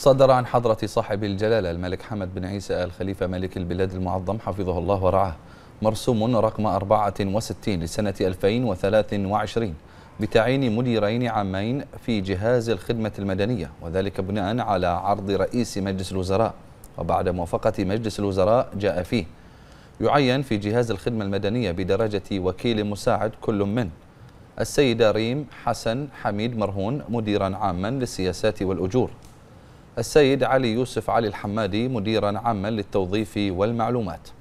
صدر عن حضرة صاحب الجلالة الملك حمد بن عيسى آل خليفة ملك البلاد المعظم حفظه الله ورعاه مرسوم رقم 64 لسنة 2023 بتعيين مديرين عامين في جهاز الخدمة المدنية وذلك بناء على عرض رئيس مجلس الوزراء وبعد موافقة مجلس الوزراء جاء فيه يعين في جهاز الخدمة المدنية بدرجة وكيل مساعد كل من السيدة ريم حسن حميد مرهون مديرا عاما للسياسات والأجور السيد علي يوسف علي الحمادي مديرا عاما للتوظيف والمعلومات